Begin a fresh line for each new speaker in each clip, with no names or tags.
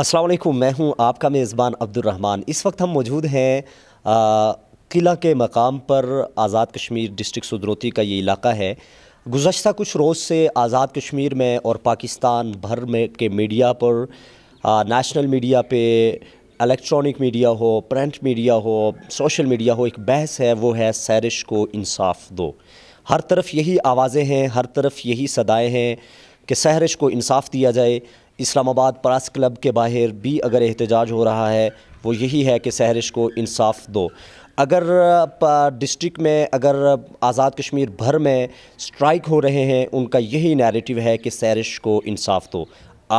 السلام علیکم میں ہوں آپ کا میزبان عبد الرحمن اس وقت ہم موجود ہیں قلعہ کے مقام پر آزاد کشمیر ڈسٹرک صدروتی کا یہ علاقہ ہے گزشتہ کچھ روز سے آزاد کشمیر میں اور پاکستان بھر میں کے میڈیا پر نیشنل میڈیا پہ الیکٹرانک میڈیا ہو پرنٹ میڈیا ہو سوشل میڈیا ہو ایک بحث ہے وہ ہے سیرش کو انصاف دو ہر طرف یہی آوازیں ہیں ہر طرف یہی صدائیں ہیں کہ سہرش کو انصاف دیا جائے اسلام آباد پراس کلب کے باہر بھی اگر احتجاج ہو رہا ہے وہ یہی ہے کہ سہرش کو انصاف دو اگر ڈسٹرک میں اگر آزاد کشمیر بھر میں سٹرائک ہو رہے ہیں ان کا یہی نیریٹیو ہے کہ سہرش کو انصاف دو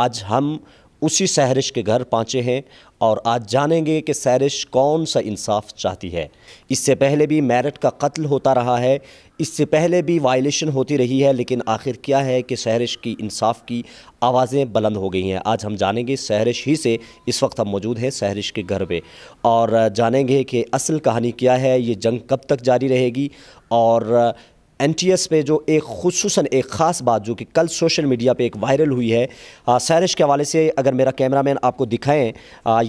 آج ہم اسی سہرش کے گھر پہنچے ہیں اور آج جانیں گے کہ سہرش کون سا انصاف چاہتی ہے اس سے پہلے بھی میرٹ کا قتل ہوتا رہا ہے اس سے پہلے بھی وائلیشن ہوتی رہی ہے لیکن آخر کیا ہے کہ سہرش کی انصاف کی آوازیں بلند ہو گئی ہیں آج ہم جانیں گے سہرش ہی سے اس وقت ہم موجود ہیں سہرش کے گھر پہ اور جانیں گے کہ اصل کہانی کیا ہے یہ جنگ کب تک جاری رہے گی اور این ٹی ایس پہ جو ایک خصوصاً ایک خاص بات جو کہ کل سوشل میڈیا پہ ایک وائرل ہوئی ہے سیرش کے حوالے سے اگر میرا کیمرہ مین آپ کو دکھائیں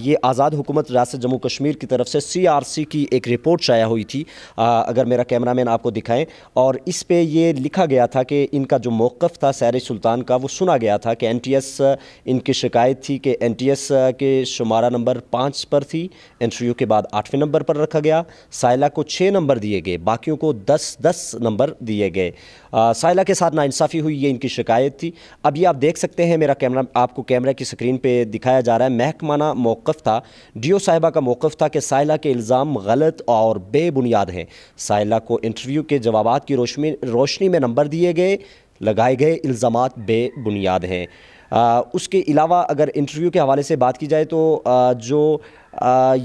یہ آزاد حکومت ریاست جموں کشمیر کی طرف سے سی آر سی کی ایک رپورٹ شائع ہوئی تھی اگر میرا کیمرہ مین آپ کو دکھائیں اور اس پہ یہ لکھا گیا تھا کہ ان کا جو موقف تھا سیرش سلطان کا وہ سنا گیا تھا کہ این ٹی ایس ان کی شکایت تھی کہ این ٹی ایس کے شمارہ نمبر پانچ پر تھی انٹر یو کے بعد آٹھویں نمبر پر رکھا گیا سائلہ کو چھ نمبر دیے گئے باقیوں کو دس دس نمبر دیے گئے سائلہ کے ساتھ ناانصافی ہوئی یہ ان کی شکایت تھی اب یہ آپ دیکھ سکتے ہیں میرا کیمرہ آپ کو کیمرہ کی سکرین پہ دکھایا جا رہا ہے محکمانہ موقف تھا ڈی او صاحبہ کا موقف تھا کہ سائلہ کے الزام غلط اور بے بنیاد ہیں سائلہ کو انٹرویو کے جوابات کی روشنی روشنی میں نمبر دیے گئے لگائے گئے الزامات بے بنیاد ہیں اس کے علاوہ اگر انٹرویو کے حوالے سے بات کی جائے تو جو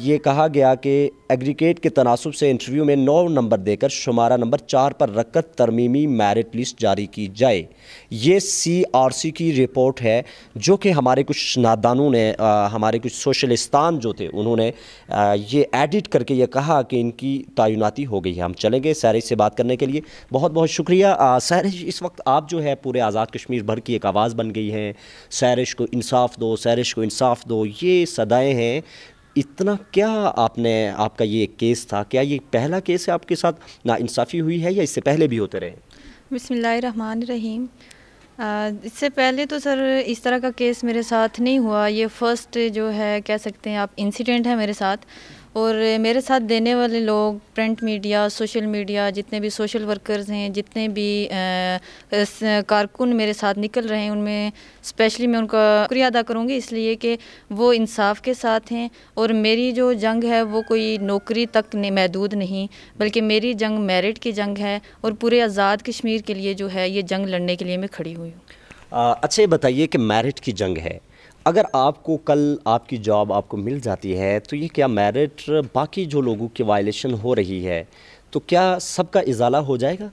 یہ کہا گیا کہ اگریکیٹ کے تناسب سے انٹرویو میں نو نمبر دے کر شمارہ نمبر چار پر رکھ کر ترمیمی میرٹ لسٹ جاری کی جائے یہ سی آر سی کی رپورٹ ہے جو کہ ہمارے کچھ نادانوں نے ہمارے کچھ سوشلستان جو تھے انہوں نے یہ ایڈٹ کر کے یہ کہا کہ ان کی تعیناتی ہو گئی ہے ہم چلیں گے سہرج سے بات کرنے کے لیے بہت بہت شکریہ سہرج اس وقت آپ جو ہے پورے آزاد کشمیر بھر کی ایک آواز بن گئی ہیں سیرش کو انصاف دو سیرش کو انصاف دو یہ صدائیں ہیں اتنا کیا آپ نے آپ کا یہ کیس تھا کیا یہ پہلا کیس ہے آپ کے ساتھ ناانصافی ہوئی ہے یا اس سے پہلے بھی ہوتے رہے
بسم اللہ الرحیم آ, اس سے پہلے تو سر اس طرح کا کیس میرے ساتھ نہیں ہوا یہ فرسٹ جو ہے کہہ سکتے ہیں آپ انسیڈنٹ ہے میرے ساتھ اور میرے ساتھ دینے والے لوگ پرنٹ میڈیا سوشل میڈیا جتنے بھی سوشل ورکرز ہیں جتنے بھی کارکن میرے ساتھ نکل رہے ہیں ان میں اسپیشلی میں ان کا شکریہ ادا کروں گی اس لیے کہ وہ انصاف کے ساتھ ہیں اور میری جو جنگ ہے وہ کوئی نوکری تک محدود نہیں بلکہ میری جنگ میرٹ کی جنگ ہے اور پورے آزاد کشمیر کے لیے جو ہے یہ جنگ لڑنے کے لیے میں کھڑی ہوئی ہوں
اچھا یہ بتائیے کہ میرٹ کی جنگ ہے اگر آپ کو کل آپ کی جاب آپ کو مل جاتی ہے تو یہ کیا میرٹ باقی جو لوگوں کی وائلیشن ہو رہی ہے تو کیا سب کا ازالہ ہو جائے گا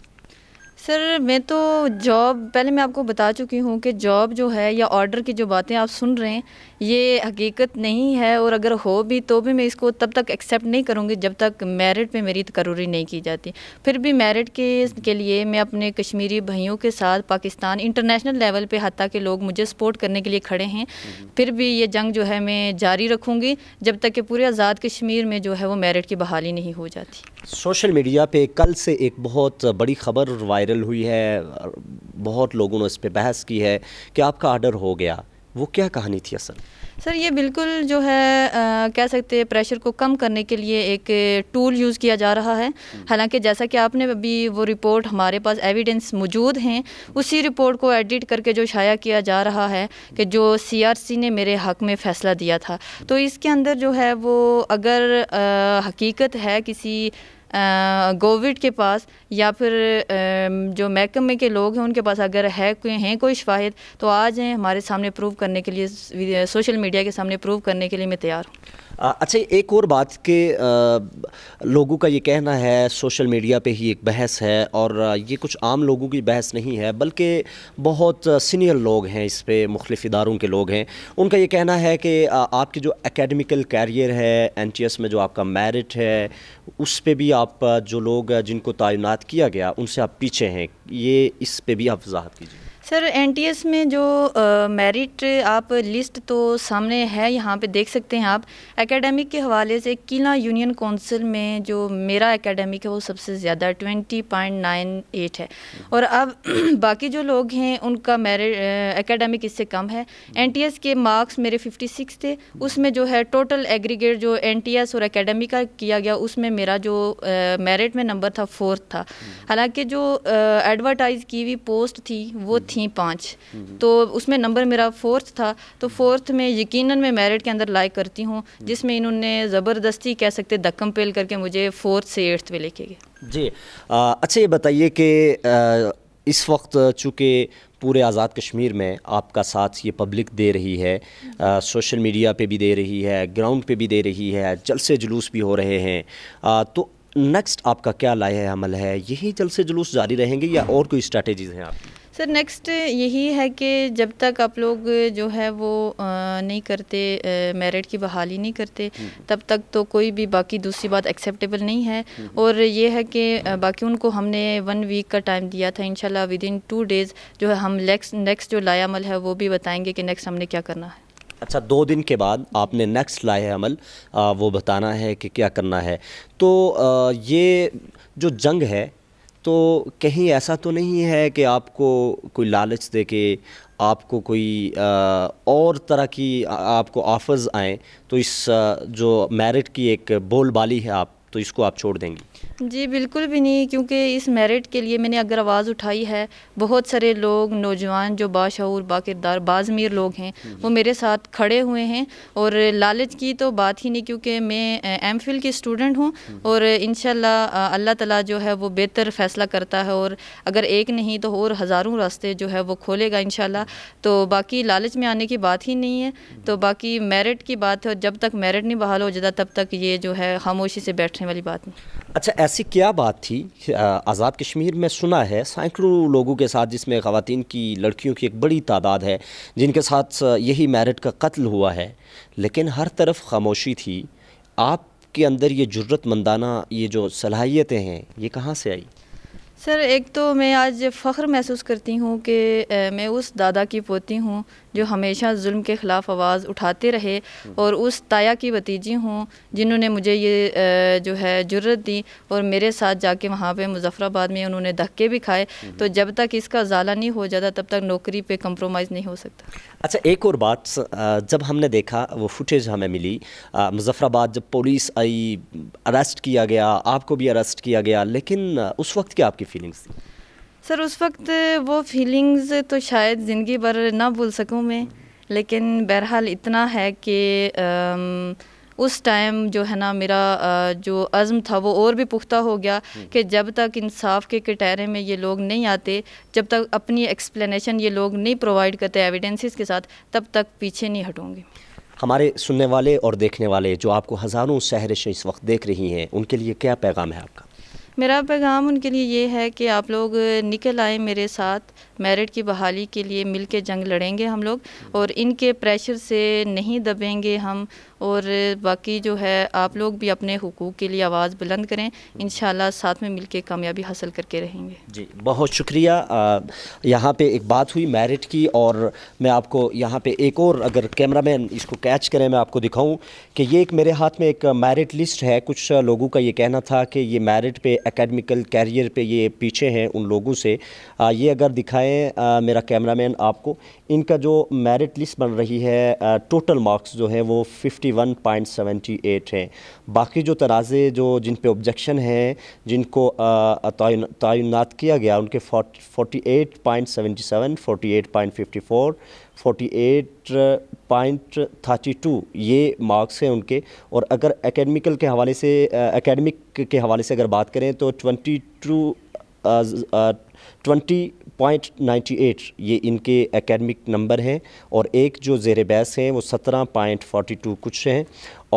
سر میں تو جاب پہلے میں آپ کو بتا چکی ہوں کہ جاب جو ہے یا آرڈر کی جو باتیں آپ سن رہے ہیں یہ حقیقت نہیں ہے اور اگر ہو بھی تو بھی میں اس کو تب تک ایکسیپٹ نہیں کروں گی جب تک میرٹ پہ میری تقرری نہیں کی جاتی پھر بھی میرٹ کے لیے میں اپنے کشمیری بھائیوں کے ساتھ پاکستان انٹرنیشنل لیول پہ حتیٰ کہ لوگ مجھے سپورٹ کرنے کے لیے کھڑے ہیں پھر بھی یہ جنگ جو ہے میں جاری رکھوں گی جب تک کہ پورے آزاد کشمیر میں جو ہے وہ میرٹ کی بحالی نہیں ہو جاتی
سوشل میڈیا پہ کل سے ایک بہت بڑی خبر وائرل وائرل ہوئی ہے ہے بہت لوگوں نے اس پہ بحث کی کہ آپ کا آرڈر ہو گیا وہ کیا کہانی تھی اصل
سر یہ بالکل جو ہے کہہ سکتے پریشر کو کم کرنے کے لیے ایک ٹول یوز کیا جا رہا ہے حالانکہ جیسا کہ آپ نے ابھی وہ رپورٹ ہمارے پاس ایویڈنس موجود ہیں اسی رپورٹ کو ایڈٹ کر کے جو شائع کیا جا رہا ہے کہ جو سی آر سی نے میرے حق میں فیصلہ دیا تھا تو اس کے اندر جو ہے وہ اگر حقیقت ہے کسی گووڈ کے پاس یا پھر جو محکمے کے لوگ ہیں ان کے پاس اگر ہے کوئی ہیں کوئی شواہد تو آج ہیں ہمارے سامنے پروو کرنے کے لیے سوشل میڈیا کے سامنے پروو کرنے کے لیے میں تیار ہوں
اچھا ایک اور بات کہ لوگوں کا یہ کہنا ہے سوشل میڈیا پہ ہی ایک بحث ہے اور یہ کچھ عام لوگوں کی بحث نہیں ہے بلکہ بہت سینئر لوگ ہیں اس پہ مختلف اداروں کے لوگ ہیں ان کا یہ کہنا ہے کہ آپ کی جو اکیڈمیکل کیریئر ہے این ٹی ایس میں جو آپ کا میرٹ ہے اس پہ بھی آپ جو لوگ جن کو تعینات کیا گیا ان سے آپ پیچھے ہیں یہ اس پہ بھی آپ وضاحت کیجیے
سر این ٹی ایس میں جو میرٹ آپ لسٹ تو سامنے ہے یہاں پہ دیکھ سکتے ہیں آپ اکیڈمک کے حوالے سے قلعہ یونین کونسل میں جو میرا اکیڈمک ہے وہ سب سے زیادہ ٹوینٹی پوائنٹ نائن ایٹ ہے اور اب باقی جو لوگ ہیں ان کا میرٹ اکیڈمک اس سے کم ہے این ٹی ایس کے مارکس میرے ففٹی سکس تھے اس میں جو ہے ٹوٹل ایگریگیٹ جو این ٹی ایس اور اکیڈمی کا کیا گیا اس میں میرا جو میرٹ میں نمبر تھا فورتھ تھا حالانکہ جو ایڈورٹائز کی ہوئی پوسٹ تھی وہ تھی تھیں پانچ تو اس میں نمبر میرا فورتھ تھا تو فورتھ میں یقیناً میں میرٹ کے اندر لائے کرتی ہوں جس میں انہوں نے زبردستی کہہ سکتے دکم پیل کر کے مجھے فورتھ سے ایٹتھ پہ لکھے گئے
جی اچھا یہ بتائیے کہ اس وقت چونکہ پورے آزاد کشمیر میں آپ کا ساتھ یہ پبلک دے رہی ہے سوشل میڈیا پہ بھی دے رہی ہے گراؤنڈ پہ بھی دے رہی ہے جلسے جلوس بھی ہو رہے ہیں تو نیکسٹ آپ کا کیا لائح عمل ہے یہی جلسے جلوس جاری رہیں گے یا اور کوئی اسٹریٹجیز ہیں آپ کی
سر نیکسٹ یہی ہے کہ جب تک آپ لوگ جو ہے وہ نہیں کرتے میرٹ کی بحالی نہیں کرتے تب تک تو کوئی بھی باقی دوسری بات ایکسیپٹیبل نہیں ہے اور یہ ہے کہ باقی ان کو ہم نے ون ویک کا ٹائم دیا تھا انشاءاللہ شاء ود ان ٹو ڈیز جو ہے ہم نیکسٹ نیکسٹ جو لائے عمل ہے وہ بھی بتائیں گے کہ نیکسٹ ہم نے کیا کرنا ہے
اچھا دو دن کے بعد آپ نے نیکسٹ لائے عمل وہ بتانا ہے کہ کیا کرنا ہے تو یہ جو جنگ ہے تو کہیں ایسا تو نہیں ہے کہ آپ کو کوئی لالچ دے کے آپ کو کوئی اور طرح کی آپ کو آفرز آئیں تو اس جو میرٹ کی ایک بول بالی ہے آپ تو اس کو آپ چھوڑ دیں
گی جی بالکل بھی نہیں کیونکہ اس میرٹ کے لیے میں نے اگر آواز اٹھائی ہے بہت سارے لوگ نوجوان جو باشعور با کردار لوگ ہیں جی، جی۔ وہ میرے ساتھ کھڑے ہوئے ہیں اور لالچ کی تو بات ہی نہیں کیونکہ میں ایم فل کی اسٹوڈنٹ ہوں جی۔ اور انشاءاللہ اللہ تعالیٰ جو ہے وہ بہتر فیصلہ کرتا ہے اور اگر ایک نہیں تو اور ہزاروں راستے جو ہے وہ کھولے گا انشاءاللہ تو باقی لالچ میں آنے کی بات ہی نہیں ہے تو باقی میرٹ کی بات ہے اور جب تک میرٹ نہیں بحال ہو جاتا تب تک یہ جو ہے خاموشی سے بیٹھ والی بات نہیں
اچھا ایسی کیا بات تھی آزاد کشمیر میں سنا ہے سینکڑوں لوگوں کے ساتھ جس میں خواتین کی لڑکیوں کی ایک بڑی تعداد ہے جن کے ساتھ یہی میرٹ کا قتل ہوا ہے لیکن ہر طرف خاموشی تھی آپ کے اندر یہ جرت مندانہ یہ جو صلاحیتیں ہیں یہ کہاں سے آئی
سر ایک تو میں آج فخر محسوس کرتی ہوں کہ میں اس دادا کی پوتی ہوں جو ہمیشہ ظلم کے خلاف آواز اٹھاتے رہے اور اس تایا کی بتیجی ہوں جنہوں نے مجھے یہ جو ہے جرت دی اور میرے ساتھ جا کے وہاں پہ مظفر آباد میں انہوں نے دھکے بھی کھائے تو جب تک اس کا ازالہ نہیں ہو جاتا تب تک نوکری پہ کمپرومائز نہیں ہو سکتا
اچھا ایک اور بات جب ہم نے دیکھا وہ فوٹیج ہمیں ملی مظفر آباد جب پولیس آئی اریسٹ کیا گیا آپ کو بھی اریسٹ کیا گیا لیکن اس وقت کیا آپ کی فیلنگس تھیں
سر اس وقت وہ فیلنگز تو شاید زندگی بھر نہ بھول سکوں میں لیکن بہرحال اتنا ہے کہ اس ٹائم جو ہے نا میرا جو عزم تھا وہ اور بھی پختہ ہو گیا کہ جب تک انصاف کے کٹہرے میں یہ لوگ نہیں آتے جب تک اپنی ایکسپلینیشن یہ لوگ نہیں پرووائڈ کرتے ایویڈنسز کے ساتھ تب تک پیچھے نہیں ہٹوں گی
ہمارے سننے والے اور دیکھنے والے جو آپ کو ہزاروں سہرشیں اس وقت دیکھ رہی ہیں ان کے لیے کیا پیغام ہے آپ کا
میرا پیغام ان کے لیے یہ ہے کہ آپ لوگ نکل آئیں میرے ساتھ میرٹ کی بحالی کے لیے مل کے جنگ لڑیں گے ہم لوگ اور ان کے پریشر سے نہیں دبیں گے ہم اور باقی جو ہے آپ لوگ بھی اپنے حقوق کے لیے آواز بلند کریں انشاءاللہ ساتھ میں مل کے کامیابی حاصل کر کے رہیں گے
جی بہت شکریہ یہاں پہ ایک بات ہوئی میرٹ کی اور میں آپ کو یہاں پہ ایک اور اگر کیمرہ مین اس کو کیچ کریں میں آپ کو دکھاؤں کہ یہ ایک میرے ہاتھ میں ایک میرٹ لسٹ ہے کچھ لوگوں کا یہ کہنا تھا کہ یہ میرٹ پہ اکیڈمیکل کیریئر پہ یہ پیچھے ہیں ان لوگوں سے یہ اگر دکھائیں میرا کیمرہ مین آپ کو ان کا جو میرٹ لسٹ بن رہی ہے ٹوٹل مارکس جو ہیں وہ fifty one point seventy eight ہیں باقی جو ترازے جو جن پہ آبجیکشن ہیں جن کو تعینات کیا گیا ان کے forty eight point seventy seven forty eight point fifty four forty eight point thirty two یہ مارکس ہیں ان کے اور اگر اکیڈمیکل کے حوالے سے اکیڈمک uh, کے حوالے سے اگر بات کریں تو twenty two twenty point ninety eight یہ ان کے اکیڈمک نمبر ہیں اور ایک جو زیر بیس ہیں وہ سترہ پوائنٹ فورٹی ٹو کچھ ہیں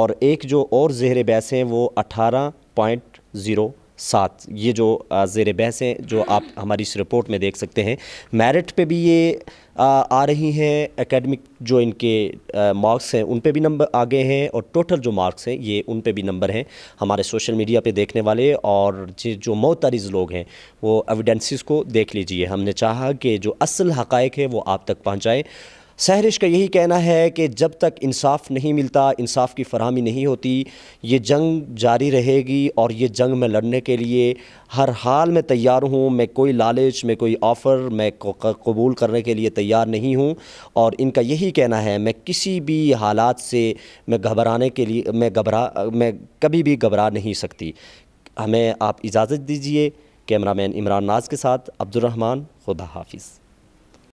اور ایک جو اور زیر بیس ہیں وہ اٹھارہ پوائنٹ زیرو ساتھ یہ جو زیر بحث ہیں جو آپ ہماری اس رپورٹ میں دیکھ سکتے ہیں میرٹ پہ بھی یہ آ رہی ہیں اکیڈمک جو ان کے مارکس ہیں ان پہ بھی نمبر آگے ہیں اور ٹوٹل جو مارکس ہیں یہ ان پہ بھی نمبر ہیں ہمارے سوشل میڈیا پہ دیکھنے والے اور جی، جو معترض لوگ ہیں وہ ایویڈنسز کو دیکھ لیجئے ہم نے چاہا کہ جو اصل حقائق ہے وہ آپ تک پہنچائیں سہرش کا یہی کہنا ہے کہ جب تک انصاف نہیں ملتا انصاف کی فراہمی نہیں ہوتی یہ جنگ جاری رہے گی اور یہ جنگ میں لڑنے کے لیے ہر حال میں تیار ہوں میں کوئی لالچ میں کوئی آفر میں قبول کرنے کے لیے تیار نہیں ہوں اور ان کا یہی کہنا ہے میں کسی بھی حالات سے میں گھبرانے کے لیے میں گھبرا میں کبھی بھی گھبرا نہیں سکتی ہمیں آپ اجازت دیجیے کیمرہ مین عمران ناز کے ساتھ عبد الرحمن خدا حافظ